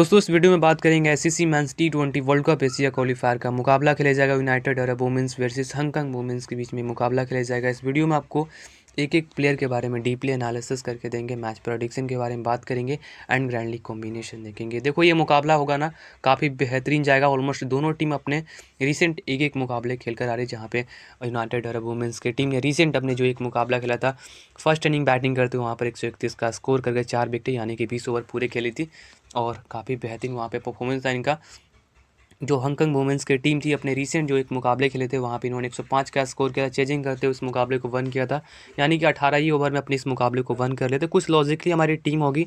दोस्तों इस वीडियो में बात करेंगे सी men's T twenty world cup Asia qualifier का मुकाबला खेला जाएगा United Arab women's versus Hong Kong women's के बीच में मुकाबला खेला जाएगा इस वीडियो में आपको एक एक प्लेयर के बारे में डीपली एनालिसिस करके देंगे मैच प्रोडिक्शन के बारे में बात करेंगे एंड ग्रैंडली कॉम्बिनेशन देखेंगे देखो ये मुकाबला होगा ना काफ़ी बेहतरीन जाएगा ऑलमोस्ट दोनों टीम अपने रिसेंट एक एक मुकाबले खेल कर आ रही जहाँ पे यूनाइटेड अरब वुमेंस की टीम ने रिसेंट अपने जो एक मुकाबला खेला था फर्स्ट इनिंग बैटिंग करते हुए वहाँ पर एक का स्कोर करके चार विकेट यानी कि बीस ओवर पूरे खेली थी और काफ़ी बेहतरीन वहाँ पे परफॉर्मेंस था इनका जो हंगकंग वुमेंस की टीम थी अपने रिसेंट जो एक मुकाबले खेले थे वहाँ पे इन्होंने 105 का स्कोर किया था चेजिंग करते उस मुकाबले को वन किया था यानी कि 18 ही ओवर में अपने इस मुकाबले को वन कर लेते कुछ लॉजिकली हमारी टीम होगी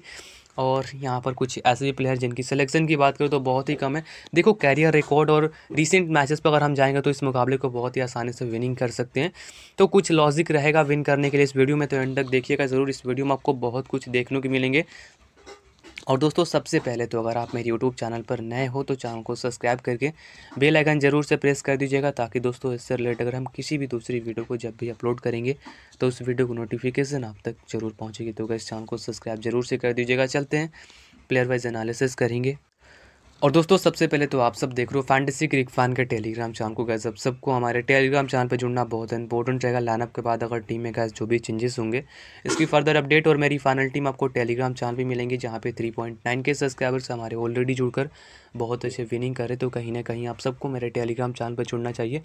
और यहाँ पर कुछ ऐसे भी प्लेयर जिनकी सिलेक्शन की बात करें तो बहुत ही कम है देखो कैरियर रिकॉर्ड और रिसेंट मैचेस पर अगर हम जाएंगे तो इस मुकाबले को बहुत ही आसानी से विनिंग कर सकते हैं तो कुछ लॉजिक रहेगा विन करने के लिए इस वीडियो में तो एंड तक देखिएगा ज़रूर इस वीडियो में आपको बहुत कुछ देखने को मिलेंगे और दोस्तों सबसे पहले तो अगर आप मेरे YouTube चैनल पर नए हो तो चैनल को सब्सक्राइब करके बेल आइकन ज़रूर से प्रेस कर दीजिएगा ताकि दोस्तों इससे रिलेटेड अगर हम किसी भी दूसरी वीडियो को जब भी अपलोड करेंगे तो उस वीडियो को नोटिफिकेशन आप तक जरूर पहुँचेगी तो अगर इस चैनल को सब्सक्राइब जरूर से कर दीजिएगा चलते हैं प्लेयर वाइज एनालिसिस करेंगे और दोस्तों सबसे पहले तो आप सब देख रहे हो फैंटेसी क्रिक फैन के टेलीग्राम चैनल को गैस अब सबको हमारे टेलीग्राम चैनल पर जुड़ना बहुत इंपॉर्टेंट रहेगा लाइनअप के बाद अगर टीम में गैस जो भी चेंजेस होंगे इसकी फर्दर अपडेट और मेरी फाइनल टीम आपको टेलीग्राम चैनल भी मिलेंगे जहाँ पे थ्री के सब्सक्राइबर्स हमारे ऑलरेडी जुड़कर बहुत अच्छे विनिंग करे तो कहीं ना कहीं आप सबको मेरे टेलीग्राम चैनल पर जुड़ना चाहिए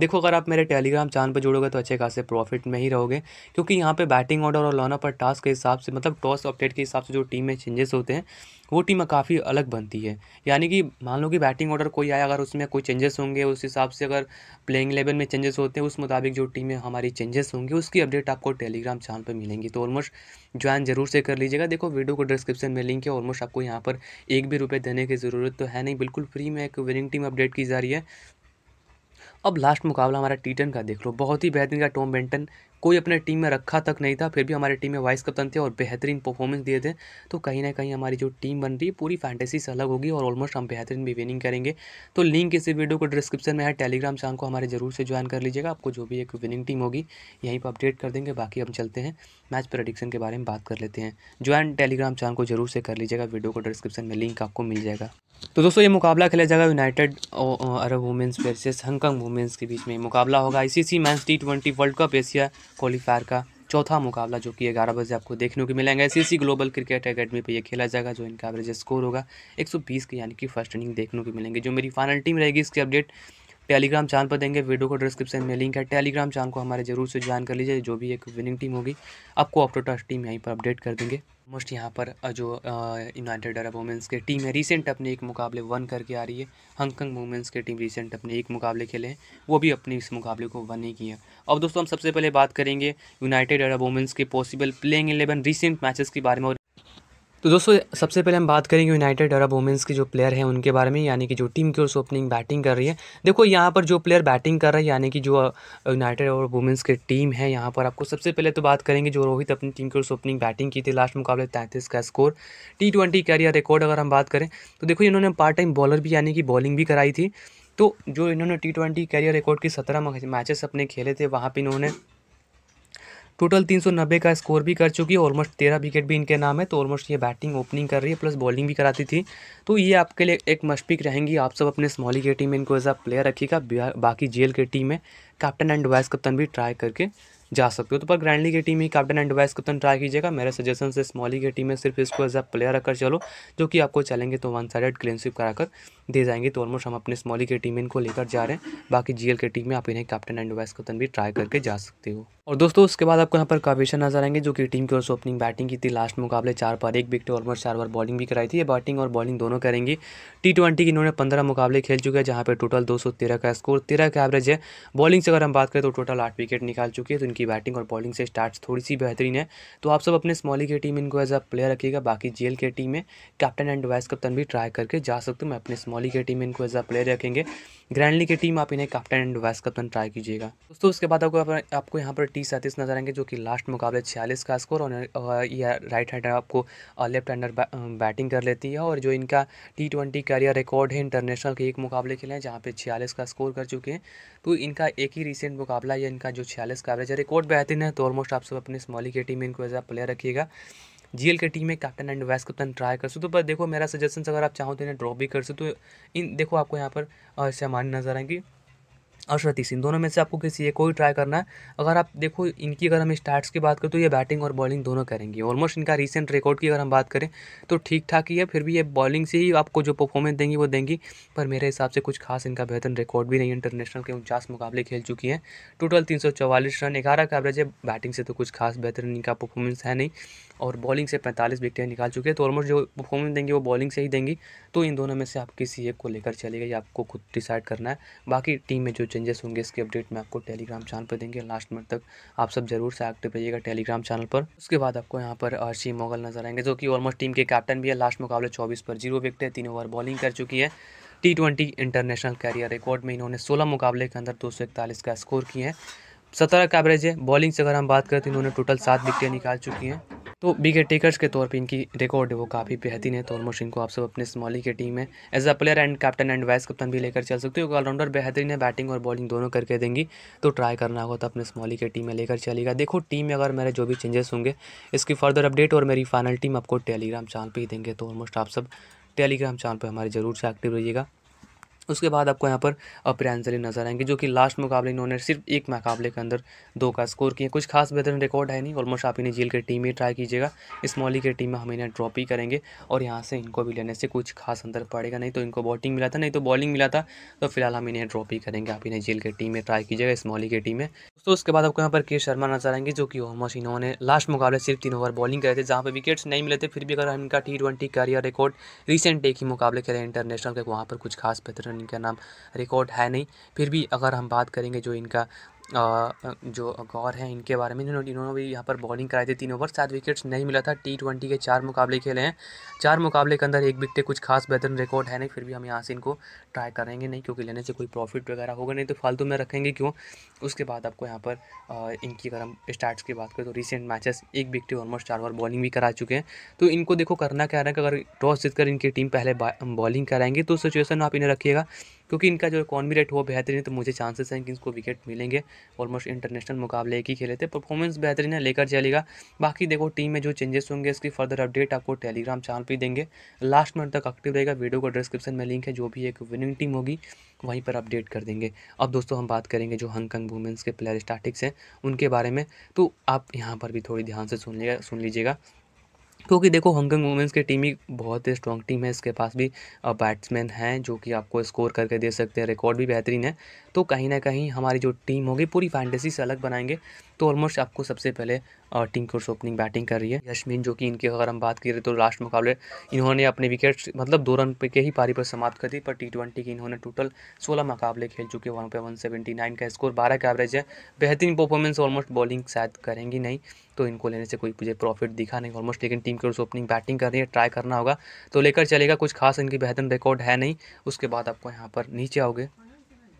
देखो अगर आप मेरे टेलीग्राम चैनल पर जुड़ोगे तो अच्छे खासे प्रॉफिट में ही रहोगे क्योंकि यहाँ पर बैटिंग ऑर्डर और लॉन पर टास्क के हिसाब से मतलब टॉस अपडेट के हिसाब से जो टीम में चेंजेस होते हैं वो टीम काफ़ी अलग बनती है यानी कि मान लो कि बैटिंग ऑर्डर कोई आया अगर उसमें कोई चेंजेस होंगे उस हिसाब से अगर प्लेइंग इलेवन में चेंजेस होते हैं उस मुताबिक जो टीमें हमारी चेंजेस होंगे उसकी अपडेट आपको टेलीग्राम चैनल पर मिलेंगी तो ऑलमोस्ट ज्वाइन जरूर से कर लीजिएगा देखो वीडियो को डिस्क्रिप्शन में लिंक है ऑलमोस्ट आपको यहाँ पर एक भी रुपये देने की ज़रूरत तो है नहीं बिल्कुल फ्री में एक विनिंग टीम अपडेट की जा रही है अब लास्ट मुकाबला हमारा टीटन का देख लो बहुत ही बेहतरीन का टॉम बेंटन कोई अपने टीम में रखा तक नहीं था फिर भी हमारी टीम में वाइस कप्तान थे और बेहतरीन परफॉर्मेंस दिए थे तो कहीं ना कहीं हमारी जो टीम बन रही है पूरी फैंटेसी से अलग होगी और ऑलमोस्ट हम बेहतरीन भी विनिंग करेंगे तो लिंक इसी वीडियो को डिस्क्रिप्शन में है टेलीग्राम चैनल को हमारे जरूर से ज्वाइन कर लीजिएगा आपको जो भी एक विनिंग टीम होगी यहीं पर अपडेट कर देंगे बाकी हम चलते हैं मैच प्रडिक्शन के बारे में बात कर लेते हैं ज्वाइन टेलीग्राम चैनल को जरूर से कर लीजिएगा वीडियो को डिस्क्रिप्शन में लिंक आपको मिल जाएगा तो दोस्तों ये मुकाबला खेला जाएगा United Arab women's versus Hong Kong women's के बीच में मुकाबला होगा ICC men's T twenty world cup Asia qualifier का चौथा मुकाबला जो कि ग्यारह बजे आपको देखने को मिलेगा एस ग्लोबल क्रिकेट अकेडमी पे ये खेला जाएगा जो इनका एवरेज स्कोर होगा 120 के यानी कि फर्स्ट इनिंग देखने को मिलेंगे जो मेरी फाइनल टीम रहेगी इसकी अपडेट टेलीग्राम चैनल पर देंगे वीडियो को डिस्क्रिप्शन में लिंक है टेलीग्राम चैनल को हमारे जरूर से ज्वाइन कर लीजिए जो भी एक विनिंग टीम होगी आपको ऑप्टोटस टीम यहीं पर अपडेट कर देंगे मोस्ट यहाँ पर जो यूनाइटेड अरब वुमेंस की टीम है रिसेंट अपने एक मुकाबले वन करके आ रही है हांगकॉन्ग वुमेंस की टीम रिसेंट अपने एक मुकाबले खेले हैं वो भी अपने इस मुकाबले को वन ही किए अब दोस्तों हम सबसे पहले बात करेंगे यूनाइटेड अरब वुमेंस के possible playing eleven recent matches के बारे में तो दोस्तों सबसे पहले हम बात करेंगे यूनाइटेड अरब वुमेंस के जो प्लेयर हैं उनके बारे में यानी कि जो टीम की ओर से ओपनिंग बैटिंग कर रही है देखो यहाँ पर जो प्लेयर बैटिंग कर रहा है यानी कि जो यूनाइटेड और वुमेंस की टीम है यहाँ पर आपको सबसे पहले तो बात करेंगे जो रोहित अपनी टीम की ओर से ओपनिंग बैटिंग की थी लास्ट मुकाबले तैंतीस का score T twenty career record अगर हम बात करें तो देखो इन्होंने पार्ट टाइम बॉलर भी यानी कि बॉलिंग भी कराई थी तो जो इन्होंने टी ट्वेंटी कैरियर रिकॉर्ड की सत्रह मैचेस अपने खेले थे वहाँ पर इन्होंने टोटल तीन सौ नब्बे का स्कोर भी कर चुकी है ऑलमोस्ट तेरह विकेट भी इनके नाम है तो ऑलमोस्ट ये बैटिंग ओपनिंग कर रही है प्लस बॉलिंग भी कराती थी तो ये आपके लिए एक मशपिक रहेंगी आप सब अपने स्मॉली के टीम में इनको एज आ प्लेयर रखिएगा बाकी जेल के टीम में कैप्टन एंड वाइस कप्तन भी ट्राई करके जा सकते हो तो पर ग्रैंडली की टीम ही कैप्टन एंड वाइस कप्तन ट्राई कीजिएगा मेरे सजेशन से स्मॉली की टीम में सिर्फ इसको एज अ प्लेयर रखकर चलो जो कि आपको चलेंगे तो वन साइड क्लीनशिप कराकर दे जाएंगे तो ऑलमोस्ट हम अपने स्मॉली की टीम इनको लेकर जा रहे हैं बाकी जीएल के टीम में आप इन्हें कैप्टन एंड वाइस कप्तन भी ट्राई करके जा सकते हो और दोस्तों उसके बाद आपको यहाँ पर कावेशन अच्छा नजर आएंगे जो कि टीम की ओर से ओपनिंग बैटिंग की थी लास्ट मुकाबले चार बार एक विकेट और चार बार बॉलिंग भी कराई थी ये बैटिंग और बॉलिंग दोनों करेंगी टी ट्वेंटी की इन्होंने पंद्रह मुकाबले खेल चुके हैं जहाँ पर टोटल दो सौ तेरह का स्कोर तेरह का एवरेज है बॉलिंग से अगर हम बात करें तो टोटल आठ विकेट निकाल चुकी है तो इनकी बैटिंग और बॉलिंग से स्टार्ट थोड़ी सी बेहतरीन है तो आप सब अपने स्मॉली की टीम इनको एज अ प्लेयर रखिएगा बाकी जी की टीम में कैप्टन एंड वाइस कप्तान भी ट्राई करके जा सकते हैं मैं अपने स्मॉली की टीम इनको एज अ प्लेयर रखेंगे ग्रैंडली की टीम आप इन्हें कैप्टन एंड वाइस कप्तान ट्राई कीजिएगा दोस्तों उसके बाद आपको आपको यहाँ पर तीस सैंतीस नजर आएंगे जो कि लास्ट मुकाबले छियालीस का स्कोर और यह राइट हैंडर आपको लेफ्ट हैंडर बैटिंग कर लेती है और जो इनका टी ट्वेंटी करियर रिकॉर्ड है इंटरनेशनल के एक मुकाबले खेले हैं जहाँ पे छियालीस का स्कोर कर चुके हैं तो इनका एक ही रिसेंट मुकाबला या इनका जो छियालीस का एवरेज रिकॉर्ड बेहतरीन है तो ऑलमोस्ट आप सब अपने स्मॉली के टीम में इनको एज अ प्लेयर रखिएगा जीएल के टीम में captain and vice captain try कर सकते हो पर देखो मेरा सजेशन अगर आप चाहो तो इन्हें ड्रॉप भी कर सकते हो इन देखो आपको यहाँ पर सामान्य नजर आएंगी और सतीश इन दोनों में से आपको किसी एक को ही ट्राई करना है अगर आप देखो इनकी अगर हम स्टार्ट्स की बात करें तो ये बैटिंग और बॉलिंग दोनों करेंगे ऑलमोस्ट इनका रिसेंट रिकॉर्ड की अगर हम बात करें तो ठीक ठाक ही है फिर भी ये बॉलिंग से ही आपको जो परफॉर्मेंस देंगी वो देंगी पर मेरे हिसाब से कुछ खास इनका बेहतर रिकॉर्ड भी नहीं इंटरनेशनल के उनचास मुकाबले खेल चुकी हैं टोटल तीन रन ग्यारह का एवरेज है बैटिंग से तो कुछ खास बेहतर इनका परफॉर्मेंस है नहीं और बॉलिंग से पैंतालीस विकटें निकाल चुके हैं तो ऑलमोस्ट जो परफॉर्मेंस देंगे वो बॉलिंग से ही देंगी तो इन दोनों में से आप किसी एक को लेकर चलेगा या आपको खुद डिसाइड करना है बाकी टीम में जो चेंजेस होंगे इसके अपडेट में आपको टेलीग्राम चैनल पर देंगे लास्ट मिनट तक आप सब जरूर से एक्टिव रहिएगा टेलीग्राम चैनल पर उसके बाद आपको यहाँ पर अर्शी मोगल नजर आएंगे जो कि ऑलमोस्ट टीम के कैप्टन भी है लास्ट मुकाबले चौबीस पर जीरो विकेट है तीन ओवर बॉलिंग कर चुकी है T twenty international career record में इन्होंने सोलह मुकाबले के अंदर दो सौ इकतालीस का स्कोर किए हैं सत्रह का एवरेज है बॉलिंग से अगर हम बात करें तो इन्होंने टोटल सात विकटें निकाल चुकी हैं तो विकेट टेकर्स के तौर पे इनकी रिकॉर्ड है वो काफ़ी बेहतरीन है तो ऑलमोस्ट इनको आप सब अपने स्मॉली के टीम में as a player and captain and vice कप्तान भी लेकर चल सकते हो ऑलराउंडर बेहतरीन है बैटिंग और बॉलिंग दोनों करके देंगी तो ट्राई करना होगा तो अपने स्मॉली की टीम में लेकर चलेगा देखो टीम में अगर मेरे जो भी चेंजेस होंगे इसकी फर्दर अपडेट और मेरी फाइनल टीम आपको टेलीग्राम चैनल पर ही देंगे तो ऑलमोस्ट आप सब टेलीग्राम चैनल पर हमारे जरूर से एक्टिव रहिएगा उसके बाद आपको यहाँ पर अप्रियांजलि नजर आएंगे जो कि लास्ट मुकाबले इन्होंने सिर्फ एक मुकाबले के अंदर दो का स्कोर किया कुछ खास बेहतरीन रिकॉर्ड है नहीं ऑलमोस्ट आप इन्हें झील की टीम ही ट्राई कीजिएगा स्मॉली की टीम में हम इन्हें ड्रॉप ही करेंगे और यहाँ से इनको भी लेने से कुछ खास अंतर पड़ेगा नहीं तो इनको बॉटिंग मिला था नहीं तो बॉलिंग मिला था तो फिलहाल हम इन्हें ड्रॉप ही करेंगे आप इन्हें जेल की टीम में ट्राई कीजिएगा स्मॉली की टीम में दोस्तों उसके बाद आपको यहाँ पर के शर्मा नजर आएंगे जो कि ऑलमोस्ट इन्होंने लास्ट मुकाबले सिर्फ तीन ओवर बॉलिंग करे थे जहाँ पर विकेट्स नहीं मिले थे फिर भी अगर इनका T twenty career record recent एक ही मुकाबले करें इंटरनेशनल के वहाँ पर कुछ खास बेहतरीन इनका नाम रिकॉर्ड है नहीं फिर भी अगर हम बात करेंगे जो इनका जो गौर हैं इनके बारे में इन्होंने इन्होंने भी यहाँ पर बॉलिंग कराई थी तीन ओवर सात विकेट्स नहीं मिला था टी ट्वेंटी के चार मुकाबले खेले हैं चार मुकाबले के अंदर एक विकटे कुछ खास बेहतरीन रिकॉर्ड है नहीं फिर भी हम यहाँ से इनको ट्राई करेंगे नहीं क्योंकि लेने से कोई प्रॉफिट वगैरह होगा नहीं तो फालतू में रखेंगे क्यों उसके बाद आपको यहाँ पर इनकी अगर हम स्टार्ट की बात करें तो रिसेंट मैचेस एक विकटे ऑलमोस्ट चार ओवर बॉलिंग भी करा चुके हैं तो इनको देखो करना क्या है अगर टॉस जीतकर इनकी टीम पहले बॉलिंग कराएंगे तो सिचुएसन आप इन्हें रखिएगा क्योंकि इनका जो इकॉनमी रेट वो बेहतरीन है तो मुझे चांसेस हैं कि इसको विकेट मिलेंगे ऑलमोस्ट इंटरनेशनल मुकाबले एक ही खेले थे परफॉर्मेंस बेहतरीन है लेकर चलेगा बाकी देखो टीम में जो चेंजेस होंगे इसकी फर्दर अपडेट आपको टेलीग्राम चैनल पर देंगे लास्ट मिनट तक एक्टिव रहेगा वीडियो को डिस्क्रिप्शन में लिंक है जो भी एक विनिंग टीम होगी वहीं पर अपडेट कर देंगे अब दोस्तों हम बात करेंगे जो हंगकंग वुमेंस के प्लेयर स्टार्टिक्स हैं उनके बारे में तो आप यहाँ पर भी थोड़ी ध्यान से सुन लीजिएगा सुन लीजिएगा क्योंकि देखो हांगकॉन्ग वुमेंस की टीम ही बहुत ही स्ट्रॉन्ग टीम है इसके पास भी बैट्समैन हैं जो कि आपको स्कोर करके दे सकते हैं रिकॉर्ड भी बेहतरीन है तो कहीं ना कहीं हमारी जो टीम होगी पूरी फैंटेसी से अलग बनाएंगे तो ऑलमोस्ट आपको सबसे पहले टीम कोर्स ओपनिंग बैटिंग कर रही है यशमीन जो कि इनकी अगर हम बात करें तो लास्ट मुकाबले इन्होंने अपने विकेट मतलब दो रन पे के ही पारी पर समाप्त कर दी पर टी ट्वेंटी की इन्होंने टोटल सोलह मुकाबले खेल चुके वहाँ पे वन सेवेंटी नाइन का स्कोर बारह का एवरेज है बेहतरीन परफॉर्मेंस ऑलमोस्ट बॉलिंग शायद करेंगी नहीं तो इनको लेने से कोई मुझे प्रॉफिट दिखा नहीं ऑलमोस्ट लेकिन टीम कोर्स ओपनिंग बैटिंग कर रही है ट्राई करना होगा तो लेकर चलेगा कुछ खास इनकी बेहतरीन रिकॉर्ड है नहीं उसके बाद आपको यहाँ पर नीचे आओगे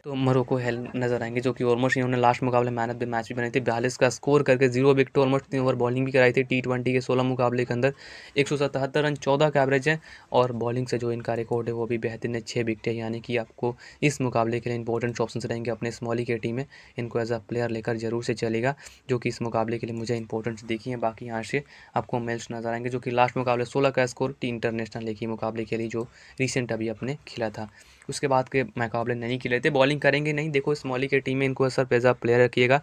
तो मरोको हेल नजर आएंगे जो कि ऑलमोस्ट इन्होंने लास्ट मुकाबले मैन ऑफ द मैच भी बनाई थी बयालीस का स्कोर करके जीरो विकेट ऑलमोस्ट तीन ओवर बॉलिंग भी कराई थी टी ट्वेंटी के सोलह मुकाबले के अंदर एक सौ सतहत्तर रन चौदह का एवरेज है और बॉलिंग से जो इनका रिकॉर्ड है वो भी बेहतरीन है छः है यानी कि आपको इस मुकाबले के लिए इंपॉर्टेंट ऑप्शन रहेंगे अपने स्मॉली के टीम में इनको एज अ प्लेयर लेकर जरूर से चलेगा जो कि इस मुकाबले के लिए मुझे इंपॉर्टेंट देखी है बाकी यहाँ से आपको मेल्स नजर आएंगे जो कि लास्ट मुकाबले सोलह का स्कोर टी इंटरनेशनल लेकिन मुकाबले के लिए जो रिसेंट अभी अपने खेला था उसके बाद के मुकाबले नहीं खेले थे बॉलिंग करेंगे नहीं देखो स्मॉली की टीम में इनको सर पेजा प्लेयर रखिएगा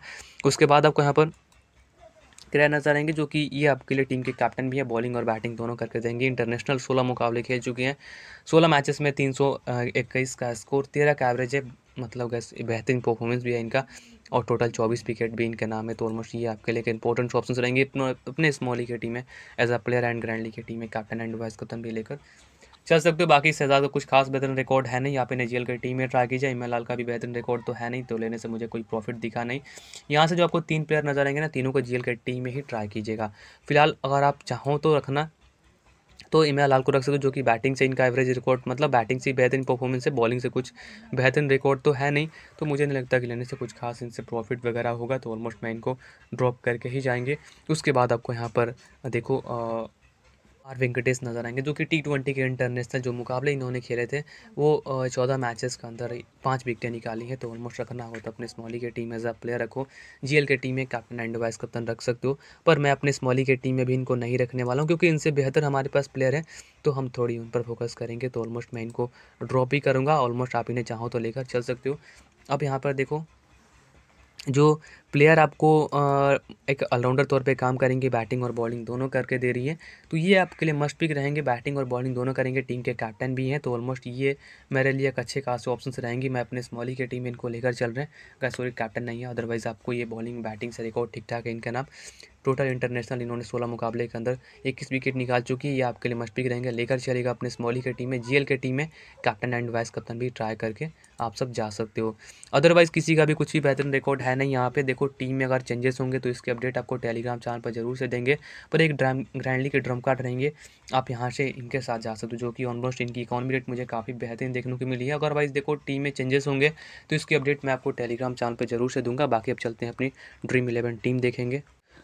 उसके बाद आपको यहाँ पर किराया नजर आएंगे जो कि ये आपके लिए टीम के कैप्टन भी है बॉलिंग और बैटिंग दोनों करके देंगे इंटरनेशनल सोलह मुकाबले खेल चुके हैं सोलह मैचेस में तीन सौ इक्कीस का स्कोर तेरह का एवरेज है मतलब गैस बेहतरीन परफॉर्मेंस भी है इनका और टोटल चौबीस विकेट भी इनके नाम है तो ऑलमोस्ट ये आपके लिए इंपॉर्टेंट ऑप्शन रहेंगे अपने स्मॉली की टीम में as a player and grand league की टीम में कैप्टन एंड वाइस कप्तान भी लेकर चल सकते हो बाकी शहजाद का कुछ खास बेहतरीन रिकॉर्ड है नहीं यहाँ पे नेजियल की टीम में ट्राई की जाए इमरान लाल का भी बेहतरीन रिकॉर्ड तो है नहीं तो लेने से मुझे कोई प्रॉफिट दिखा नहीं यहाँ से जो आपको तीन प्लेयर नजर आएंगे ना तीनों को जी के टीम में ही ट्राई कीजिएगा फिलहाल अगर आप चाहो तो रखना तो इमरान लाल को रख सकते हो जो कि बैटिंग से इनका एवरेज रिकॉर्ड मतलब बैटिंग से बेहतरीन परफॉर्मेंस है बॉलिंग से कुछ बेहतरीन रिकॉर्ड तो है नहीं तो मुझे नहीं लगता कि लेने से कुछ खास इनसे प्रॉफिट वगैरह होगा तो ऑलमोस्ट मैं इनको ड्रॉप करके ही जाएंगे उसके बाद आपको यहाँ पर देखो आ, आर वेंकटेश नज़र आएंगे जो कि टी ट्वेंटी के इंटरनेशनल जो मुकाबले इन्होंने खेले थे वो चौदह मैचेस के अंदर पांच विकटें निकाली हैं तो ऑलमोस्ट रखना हो तो अपने स्मॉली के टीम एज अ प्लेयर रखो जीएल के टीम में कैप्टन एंड वाइस कप्तान रख सकते हो पर मैं अपने स्मॉली के टीम में भी इनको नहीं रखने वाला हूँ क्योंकि इनसे बेहतर हमारे पास प्लेयर हैं तो हम थोड़ी उन पर फोकस करेंगे तो ऑलमोस्ट मैं इनको ड्रॉप ही करूँगा ऑलमोस्ट आप इन्हें चाहो तो लेकर चल सकते हो अब यहाँ पर देखो जो प्लेयर आपको एक ऑलराउंडर तौर पे काम करेंगे बैटिंग और बॉलिंग दोनों करके दे रही है तो ये आपके लिए मस्ट पिक रहेंगे बैटिंग और बॉलिंग दोनों करेंगे टीम के कैप्टन भी हैं तो ऑलमोस्ट ये मेरे लिए एक अच्छे खास ऑप्शन रहेंगे मैं अपने स्मॉली की टीम इनको लेकर चल रहे हैं अगर सॉरी कैप्टन नहीं है अदरवाइज़ आपको ये बॉलिंग बैटिंग से रिकॉर्ड ठीक ठाक है इनका नाम टोटल इंटरनेशनल इन्होंने सोलह मुकाबले के अंदर इक्कीस विकेट निकाल चुकी है ये आपके लिए मस्ट पिक रहेंगे लेकर चलेगा अपने स्मॉली के टीम में जी के टीम में कैप्टन एंड वाइस कप्तान भी ट्राई करके आप सब जा सकते हो अदरवाइज़ किसी का भी कुछ भी बेहतरीन रिकॉर्ड है नहीं यहाँ पे देखो टीम में अगर चेंजेस होंगे तो इसके अपडेट आपको टेलीग्राम चैनल पर जरूर से देंगे पर एक ड्राम ग्रैंडली के ड्रम कार्ड रहेंगे आप यहाँ से इनके साथ जा सकते हो जो कि ऑलमोस्ट इनकी इकॉनमी रेट मुझे काफ़ी बेहतरीन देखने को मिली है अगर वाइज देखो टीम में चेंजेस होंगे तो इसकी अपडेट मैं आपको टेलीग्राम चैनल पर जरूर से दूंगा बाकी अब चलते हैं अपनी ड्रीम इलेवन टीम देखेंगे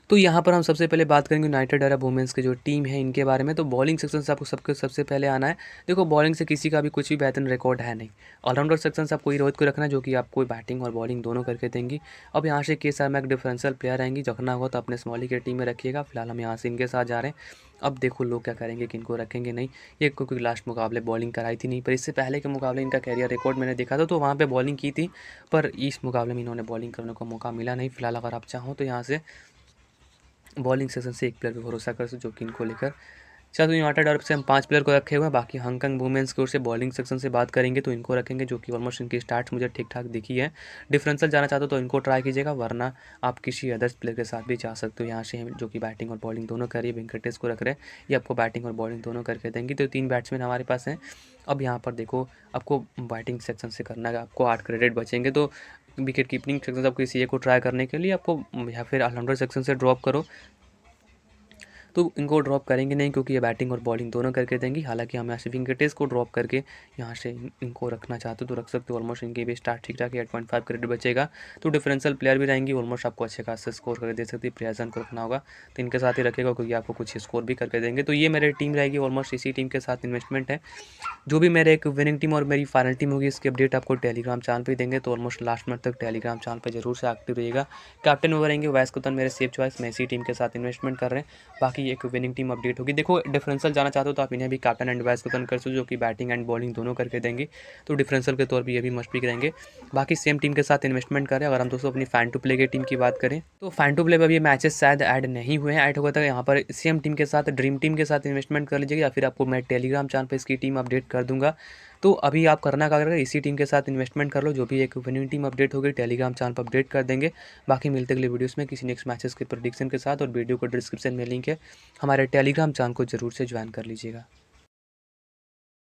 तो यहाँ पर हम सबसे पहले बात करेंगे यूनाइटेड अरब वुमेंस की जो टीम है इनके बारे में तो बॉलिंग सेक्शन से आपको सबको सबसे पहले आना है देखो बॉलिंग से किसी का भी कुछ भी बेहतर रिकॉर्ड है नहीं ऑलराउंडर सेक्शन से आपको रोहित को रखना जो कि आपको बैटिंग और बॉलिंग दोनों करके देंगी अब यहाँ से के साथ मैं एक डिफरेंशियल प्लेयर आएंगी जखना हो तो अपने स्मॉली के टीम में रखिएगा फिलहाल हम यहाँ से इनके साथ जा रहे हैं अब देखो लोग क्या करेंगे कि इनको रखेंगे नहीं ये क्योंकि लास्ट मुकाबले बॉलिंग कराई थी नहीं पर इससे पहले के मुकाबले इनका कैरियर रिकॉर्ड मैंने देखा था तो वहाँ पे बॉलिंग की थी पर इस मुकाबले में इन्होंने बॉलिंग करने का मौका मिला नहीं फिलहाल अगर आप चाहो तो यहाँ से बॉलिंग सेक्शन से एक प्लेयर पर भरोसा कर जो कि इनको लेकर साथ ही यूनाइटेड अरब से हम पांच प्लेयर को रखे हुए हैं बाकी हांगकांग वुमेंस की ओर से बॉलिंग सेक्शन से बात करेंगे तो इनको रखेंगे जो कि ऑलमोस्ट इनकी स्टार्ट मुझे ठीक ठाक दिखी है डिफरेंसल जाना चाहते हो तो इनको ट्राई कीजिएगा वरना आप किसी अदर प्लेयर के साथ भी जा सकते हो यहाँ से जो कि बैटिंग और बॉलिंग दोनों करिए वेंकटेश को रख रहे हैं ये आपको बैटिंग और बॉलिंग दोनों करके देंगी तो तीन बैट्समैन हमारे पास हैं अब यहाँ पर देखो आपको बैटिंग सेक्शन से करना है आपको आठ क्रेडिट बचेंगे तो विकेट कीपिंग सेक्शन से आपको इसी को ट्राई करने के लिए आपको या फिर ऑलराउंडर सेक्शन से ड्रॉप करो तो इनको ड्रॉप करेंगे नहीं क्योंकि ये बैटिंग और बॉलिंग दोनों करके देंगे हालांकि हम यहाँ से विंकेटेस को ड्रॉप करके यहाँ से इनको रखना चाहते हो तो रख सकते हो ऑलमोस्ट इनके भी स्टार्ट ठीक ठाक एट पॉइंट फाइव क्रेडिट बचेगा तो डिफरेंशियल प्लेयर भी रहेंगे ऑलमोस्ट आपको अच्छे खास स्कोर करके दे सकती है प्रियाजन को रखना होगा तो इनके साथ ही रखेगा क्योंकि आपको कुछ स्कोर भी करके देंगे तो ये मेरी टीम रहेगी ऑलमोस्ट इसी टीम के साथ इन्वेस्टमेंट है जो भी मेरे एक विनिंग टीम और मेरी फाइनल टीम होगी इसकी अपडेट आपको टेलीग्राम चैनल पर देंगे तो ऑलमोस्ट लास्ट मंथ तक टेलीग्राम चैनल पर जरूर से एक्टिव रहेगा कैप्टन वो रहेंगे वैस कुतन मेरे सेफ चॉइस मैं इसी टीम के साथ इन्वेस्टमेंट कर रहे हैं बाकी ही एक विनिंग टीम अपडेट होगी देखो डिफरेंशियल जाना चाहते हो तो आप इन्हें भी कैप्टन एंड वाइस कैप्टन कर सकते हो जो कि बैटिंग एंड बॉलिंग दोनों करके देंगे तो डिफरेंशियल के तौर पर ये भी मस्ट पिक रहेंगे बाकी सेम टीम के साथ इन्वेस्टमेंट करें अगर हम दोस्तों अपनी फैन टू प्ले की टीम की बात करें तो फैन टू प्ले पर ये मैचेस शायद ऐड नहीं हुए हैं ऐड होगा था तो यहाँ पर सेम टीम के साथ ड्रीम टीम के साथ इन्वेस्टमेंट कर लीजिएगा या फिर आपको मैं टेलीग्राम चैनल पर इसकी टीम अपडेट कर दूंगा तो अभी आप करना क्या करेगा इसी टीम के साथ इन्वेस्टमेंट कर लो जो भी एक विनिंग टीम अपडेट होगी टेलीग्राम चैनल पर अपडेट कर देंगे बाकी मिलते अगले वीडियोस में किसी नेक्स्ट मैचेस के प्रोडिक्शन के साथ और वीडियो को डिस्क्रिप्शन में लिंक है हमारे टेलीग्राम चैनल को जरूर से ज्वाइन कर लीजिएगा